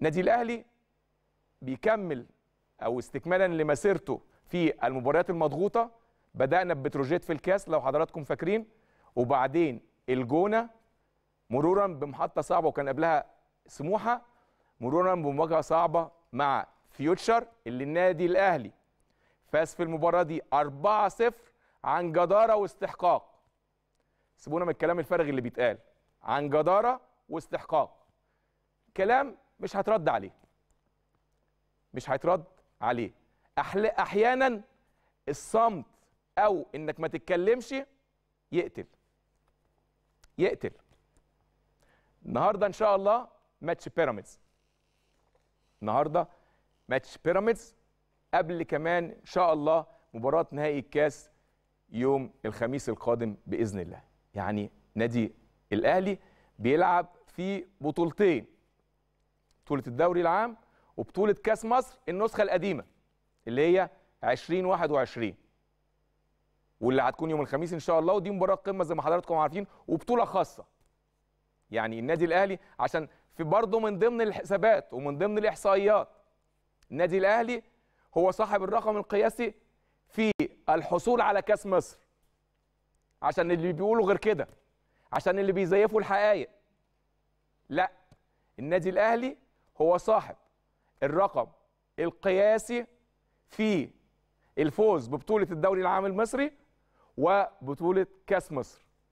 النادي الاهلي بيكمل او استكمالا لمسيرته في المباريات المضغوطه بدانا ببتروجيت في الكاس لو حضراتكم فاكرين وبعدين الجونه مرورا بمحطه صعبه وكان قبلها سموحه مرورا بمواجهه صعبه مع فيوتشر اللي النادي الاهلي فاز في المباراه دي 4-0 عن جداره واستحقاق سيبونا من الكلام الفارغ اللي بيتقال عن جداره واستحقاق كلام مش هترد عليه مش هيترد عليه احيانا الصمت او انك ما تتكلمش يقتل يقتل النهارده ان شاء الله ماتش بيراميدز النهارده ماتش بيراميدز قبل كمان ان شاء الله مباراه نهائي الكاس يوم الخميس القادم باذن الله يعني نادي الاهلي بيلعب في بطولتين بطوله الدوري العام وبطوله كاس مصر النسخه القديمه اللي هي 2021 واللي هتكون يوم الخميس ان شاء الله ودي مباراه قمه زي ما حضراتكم عارفين وبطوله خاصه يعني النادي الاهلي عشان في برضه من ضمن الحسابات ومن ضمن الاحصائيات النادي الاهلي هو صاحب الرقم القياسي في الحصول على كاس مصر عشان اللي بيقولوا غير كده عشان اللي بيزيفوا الحقائق لا النادي الاهلي هو صاحب الرقم القياسي في الفوز ببطولة الدوري العام المصري وبطولة كاس مصر